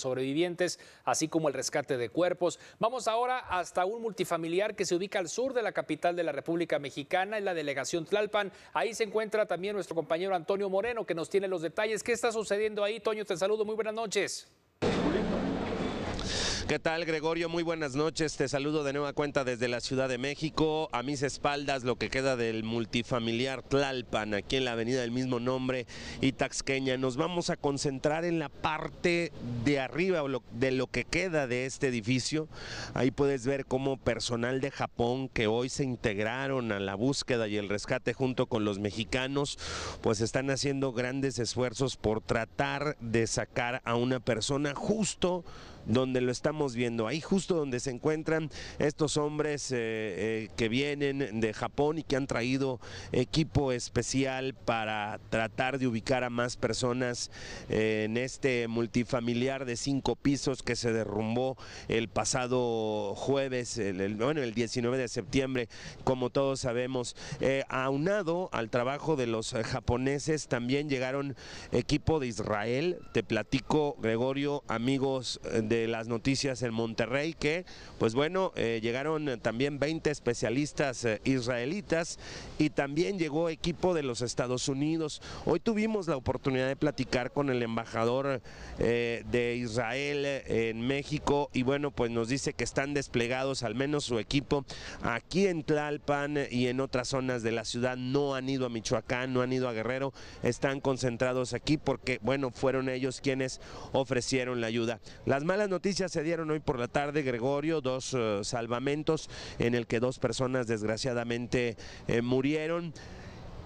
sobrevivientes, así como el rescate de cuerpos. Vamos ahora hasta un multifamiliar que se ubica al sur de la capital de la República Mexicana, en la delegación Tlalpan. Ahí se encuentra también nuestro compañero Antonio Moreno, que nos tiene los detalles. ¿Qué está sucediendo ahí? Toño, te saludo. Muy buenas noches. ¿Qué tal, Gregorio? Muy buenas noches. Te saludo de nueva cuenta desde la Ciudad de México. A mis espaldas, lo que queda del multifamiliar Tlalpan, aquí en la avenida del mismo nombre, Itaxqueña, Nos vamos a concentrar en la parte de arriba de lo que queda de este edificio. Ahí puedes ver cómo personal de Japón que hoy se integraron a la búsqueda y el rescate junto con los mexicanos, pues están haciendo grandes esfuerzos por tratar de sacar a una persona justo donde lo estamos viendo. Ahí justo donde se encuentran estos hombres eh, eh, que vienen de Japón y que han traído equipo especial para tratar de ubicar a más personas eh, en este multifamiliar de cinco pisos que se derrumbó el pasado jueves, bueno, el 19 de septiembre, como todos sabemos. aunado al trabajo de los japoneses, también llegaron equipo de Israel, te platico, Gregorio, amigos de las noticias en Monterrey que, pues bueno, eh, llegaron también 20 especialistas eh, israelitas y también llegó equipo de los Estados Unidos. Hoy tuvimos la oportunidad de platicar con el embajador eh, de Israel en México y bueno, pues nos dice que están desplegados al menos su equipo aquí en Tlalpan y en otras zonas de la ciudad. No han ido a Michoacán, no han ido a Guerrero, están concentrados aquí porque, bueno, fueron ellos quienes ofrecieron la ayuda. Las malas las noticias se dieron hoy por la tarde, Gregorio, dos eh, salvamentos en el que dos personas desgraciadamente eh, murieron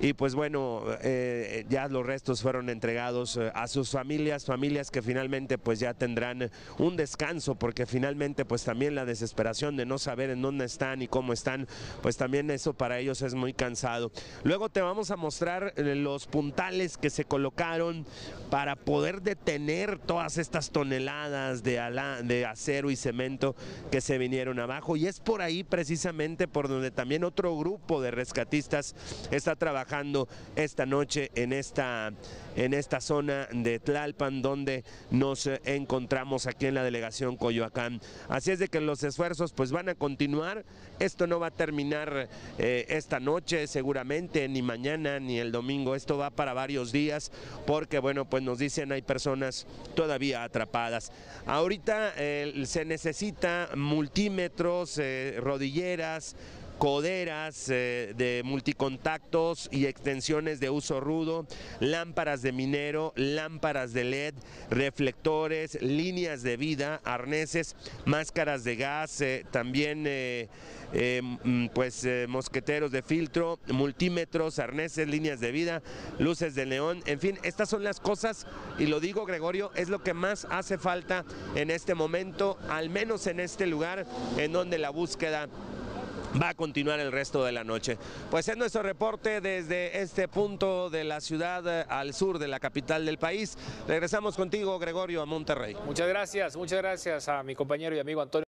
y pues bueno, eh, ya los restos fueron entregados eh, a sus familias, familias que finalmente pues ya tendrán un descanso porque finalmente pues también la desesperación de no saber en dónde están y cómo están, pues también eso para ellos es muy cansado. Luego te vamos a mostrar eh, los puntales que se colocaron para poder detener todas estas toneladas de, de acero y cemento que se vinieron abajo y es por ahí precisamente por donde también otro grupo de rescatistas está trabajando trabajando esta noche en esta, en esta zona de Tlalpan donde nos encontramos aquí en la delegación Coyoacán. Así es de que los esfuerzos pues van a continuar, esto no va a terminar eh, esta noche seguramente, ni mañana ni el domingo, esto va para varios días porque bueno pues nos dicen hay personas todavía atrapadas. Ahorita eh, se necesita multímetros, eh, rodilleras, coderas eh, de multicontactos y extensiones de uso rudo, lámparas de minero, lámparas de LED, reflectores, líneas de vida, arneses, máscaras de gas, eh, también eh, em, mm, pues mosqueteros de filtro, multímetros, arneses, líneas de vida, luces de león. en fin, estas son las cosas y lo digo Gregorio, es lo que más hace falta en este momento, al menos en este lugar en donde la búsqueda va a continuar el resto de la noche. Pues es nuestro reporte desde este punto de la ciudad eh, al sur de la capital del país. Regresamos contigo, Gregorio, a Monterrey. Muchas gracias, muchas gracias a mi compañero y amigo Antonio.